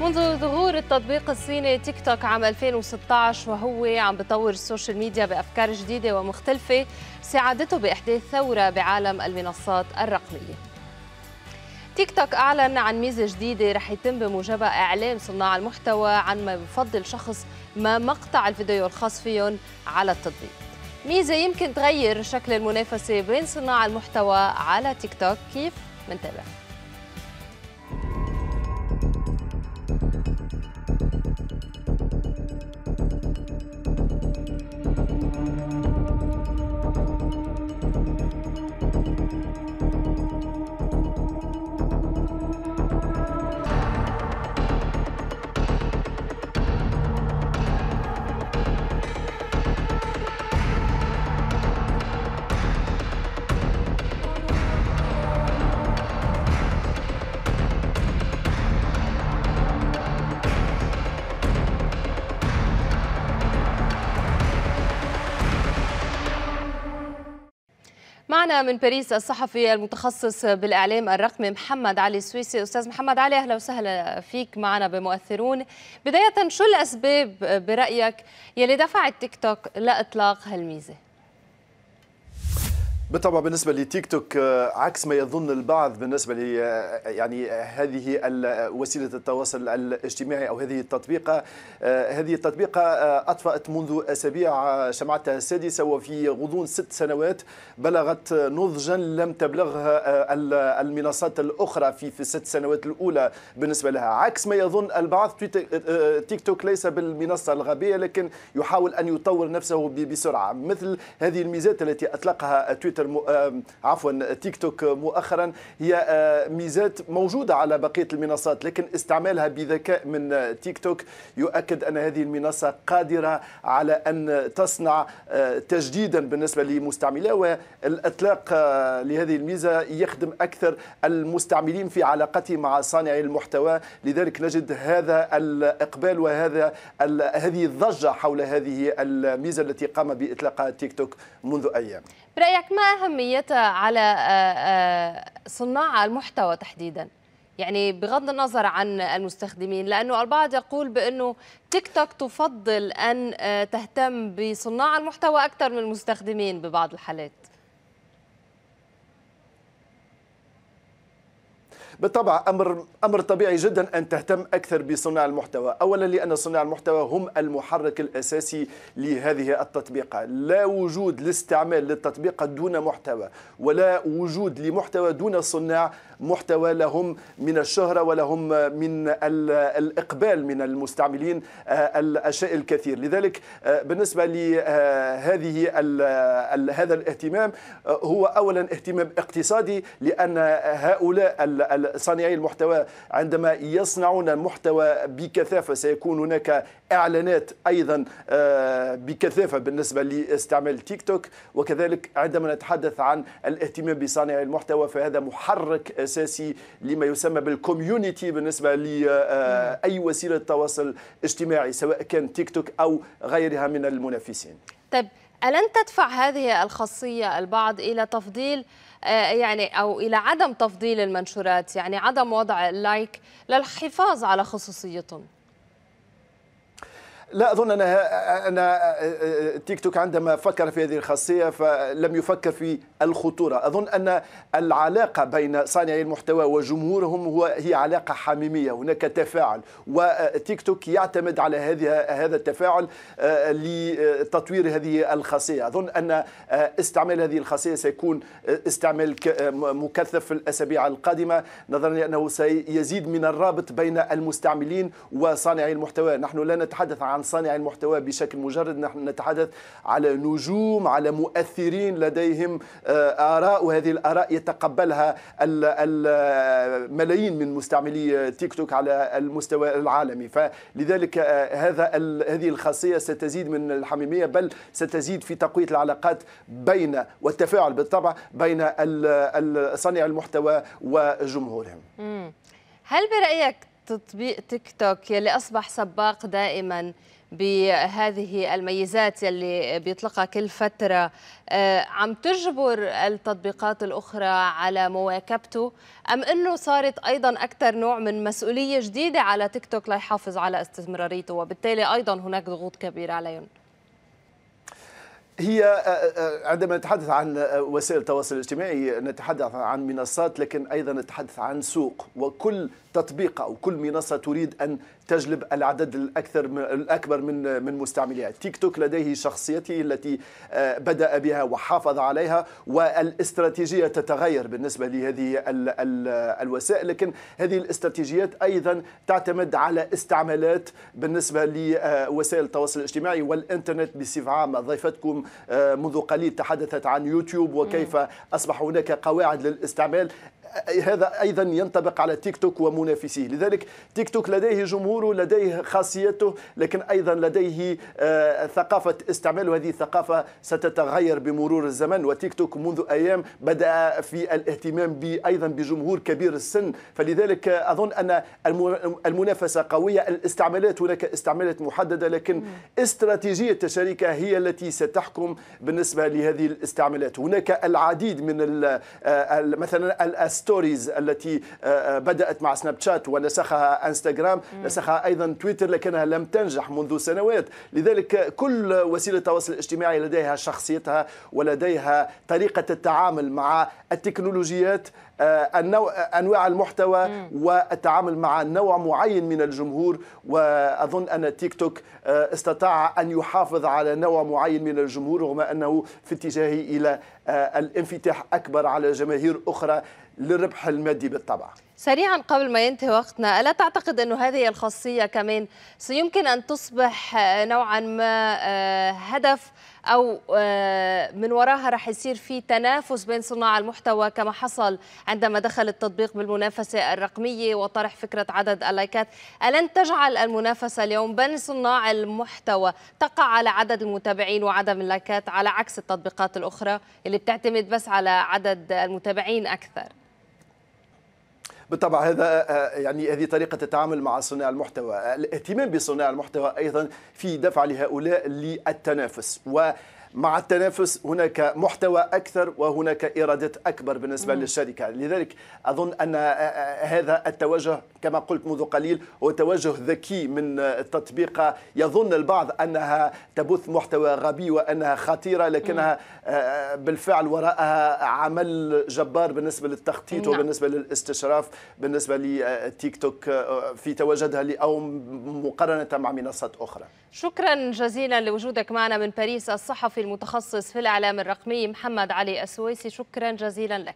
منذ ظهور التطبيق الصيني تيك توك عام 2016 وهو عم بطور السوشيال ميديا بأفكار جديدة ومختلفة ساعدته بإحداث ثورة بعالم المنصات الرقمية تيك توك أعلن عن ميزة جديدة رح يتم بموجبها إعلام صناع المحتوى عن ما بفضل شخص ما مقطع الفيديو الخاص فيهم على التطبيق ميزة يمكن تغير شكل المنافسة بين صناع المحتوى على تيك توك كيف منتبه معنا من باريس الصحفي المتخصص بالإعلام الرقمي محمد علي السويسي أستاذ محمد علي أهلا وسهلا فيك معنا بمؤثرون بداية شو الأسباب برأيك يلي دفعت تيك توك لإطلاق هالميزة؟ بالطبع بالنسبة لتيك توك آه، عكس ما يظن البعض بالنسبة ل آه، يعني آه، هذه وسيلة التواصل الاجتماعي أو هذه التطبيقة هذه التطبيقة أطفأت منذ أسابيع شمعتها السادسة وفي غضون ست سنوات بلغت نضجا لم تبلغها المنصات الأخرى في في الست سنوات الأولى بالنسبة لها عكس ما يظن البعض تيك توك ليس بالمنصة الغبية لكن يحاول أن يطور نفسه بسرعة مثل هذه الميزات التي أطلقها تويتر تويتر عفوا تيك توك مؤخرا هي آه، ميزات موجوده على بقيه المنصات لكن استعمالها بذكاء من تيك توك يؤكد ان هذه المنصه قادره على ان تصنع آه، تجديدا بالنسبه لمستعمليها والاطلاق آه، لهذه الميزه يخدم اكثر المستعملين في علاقتهم مع صانع المحتوى لذلك نجد هذا الاقبال وهذا هذه الضجه حول هذه الميزه التي قام باطلاقها تيك توك منذ ايام برايك ما اهميتها آه، على آه، آه، صناع المحتوى تحديدا يعني بغض النظر عن المستخدمين لانه البعض يقول بانه تيك توك تفضل ان تهتم بصناع المحتوى اكثر من المستخدمين ببعض الحالات بالطبع امر امر طبيعي جدا ان تهتم اكثر بصناع المحتوى، اولا لان صناع المحتوى هم المحرك الاساسي لهذه التطبيقه، لا وجود لاستعمال للتطبيقه دون محتوى، ولا وجود لمحتوى دون صناع محتوى لهم من الشهرة ولهم من الإقبال من المستعملين آه، الأشياء الكثير لذلك آه، بالنسبة لهذه هذا الاهتمام آه، هو أولا اهتمام اقتصادي لأن هؤلاء صانعي المحتوى عندما يصنعون محتوى بكثافة سيكون هناك إعلانات أيضا بكثافة بالنسبة لاستعمال تيك توك وكذلك عندما نتحدث عن الاهتمام بصانع المحتوى فهذا محرك الأساسي لما يسمى بالكوميونيتي بالنسبة لأي آه، آه، وسيلة تواصل اجتماعي سواء كان تيك توك أو غيرها من المنافسين طيب ألن تدفع هذه الخاصية البعض إلى تفضيل آه، يعني أو إلى عدم تفضيل المنشورات يعني عدم وضع اللايك للحفاظ على خصوصيتهم لا اظن ان ان تيك توك عندما فكر في هذه الخاصيه فلم يفكر في الخطوره، اظن ان العلاقه بين صانعي المحتوى وجمهورهم هو هي علاقه حميميه، هناك تفاعل وتيك توك يعتمد على هذه هذا التفاعل آه، لتطوير هذه الخاصيه، اظن ان آه، استعمال هذه الخاصيه سيكون آه، استعمال مكثف في الاسابيع القادمه نظرا لانه سيزيد من الرابط بين المستعملين وصانعي المحتوى، نحن لا نتحدث عن عن صانع المحتوى بشكل مجرد نحن نتحدث على نجوم على مؤثرين لديهم آه، آراء وهذه الآراء يتقبلها الملايين من مستعملي تيك توك على المستوى العالمي فلذلك آه، هذا هذه الخاصية ستزيد من الحميمية بل ستزيد في تقوية العلاقات بين والتفاعل بالطبع بين صانع المحتوى وجمهورهم هل برأيك تطبيق تيك توك يلي أصبح سباق دائما بهذه الميزات يلي بيطلقها كل فترة آه، عم تجبر التطبيقات الأخرى على مواكبته أم أنه صارت أيضا أكثر نوع من مسؤولية جديدة على تيك توك ليحافظ على استمراريته وبالتالي أيضا هناك ضغوط كبيرة عليهم هي آه، آه، آه، عندما نتحدث عن وسائل التواصل الاجتماعي نتحدث عن منصات لكن ايضا نتحدث عن سوق وكل تطبيق او كل منصه تريد ان تجلب العدد الاكثر الاكبر من من مستعمليها تيك توك لديه شخصيته التي بدا بها وحافظ عليها والاستراتيجيه تتغير بالنسبه لهذه ال ال الوسائل لكن هذه الاستراتيجيات ايضا تعتمد على استعمالات بالنسبه لوسائل التواصل الاجتماعي والانترنت بصفه عامه ضيفتكم آه، منذ قليل تحدثت عن يوتيوب وكيف أصبح هناك قواعد للاستعمال هذا ايضا ينطبق على تيك توك ومنافسيه لذلك تيك توك لديه جمهوره لديه خاصيته لكن ايضا لديه آه، ثقافه استعمال هذه الثقافه ستتغير بمرور الزمن وتيك توك منذ ايام بدا في الاهتمام ايضا بجمهور كبير السن فلذلك اظن ان المنافسه قويه الاستعمالات هناك استعمالات محدده لكن استراتيجيه الشركه هي التي ستحكم بالنسبه لهذه الاستعمالات هناك العديد من آه، مثلا الستوريز التي آه، آه، بدأت مع سناب شات ونسخها انستغرام نسخها أيضا تويتر لكنها لم تنجح منذ سنوات لذلك كل وسيلة تواصل اجتماعي لديها شخصيتها ولديها طريقة التعامل مع التكنولوجيات آه، النوع آه، انواع المحتوى والتعامل مع نوع معين من الجمهور واظن ان تيك توك آه، استطاع ان يحافظ على نوع معين من الجمهور رغم انه في اتجاهه الى الانفتاح اكبر على جماهير اخرى للربح المادي بالطبع سريعا قبل ما ينتهي وقتنا ألا تعتقد أن هذه الخاصية كمان سيمكن أن تصبح آه، نوعا ما آه، هدف أو آه، من وراها رح يصير في تنافس بين صناع المحتوى كما حصل عندما دخل التطبيق بالمنافسة الرقمية وطرح فكرة عدد اللايكات ألن تجعل المنافسة اليوم بين صناع المحتوى تقع على عدد المتابعين وعدم اللايكات على عكس التطبيقات الأخرى اللي بتعتمد بس على عدد المتابعين أكثر بالطبع هذا آه، آه، يعني هذه طريقه التعامل مع صناع المحتوى الاهتمام بصناع المحتوى ايضا في دفع لهؤلاء للتنافس و مع التنافس هناك محتوى اكثر وهناك ايرادات اكبر بالنسبه مم. للشركه لذلك اظن ان آه، آه، هذا التوجه كما قلت منذ قليل هو توجه ذكي من آه، التطبيق يظن البعض انها تبث محتوى غبي وانها خطيره لكنها بالفعل وراءها عمل جبار بالنسبه للتخطيط مم. نعم. وبالنسبه للاستشراف بالنسبه لتيك توك في تواجدها او مقارنه مع منصات اخرى شكرا جزيلا لوجودك معنا من باريس الصحفي الصحفي المتخصص في الإعلام الرقمي محمد علي السويسي شكرا جزيلا لك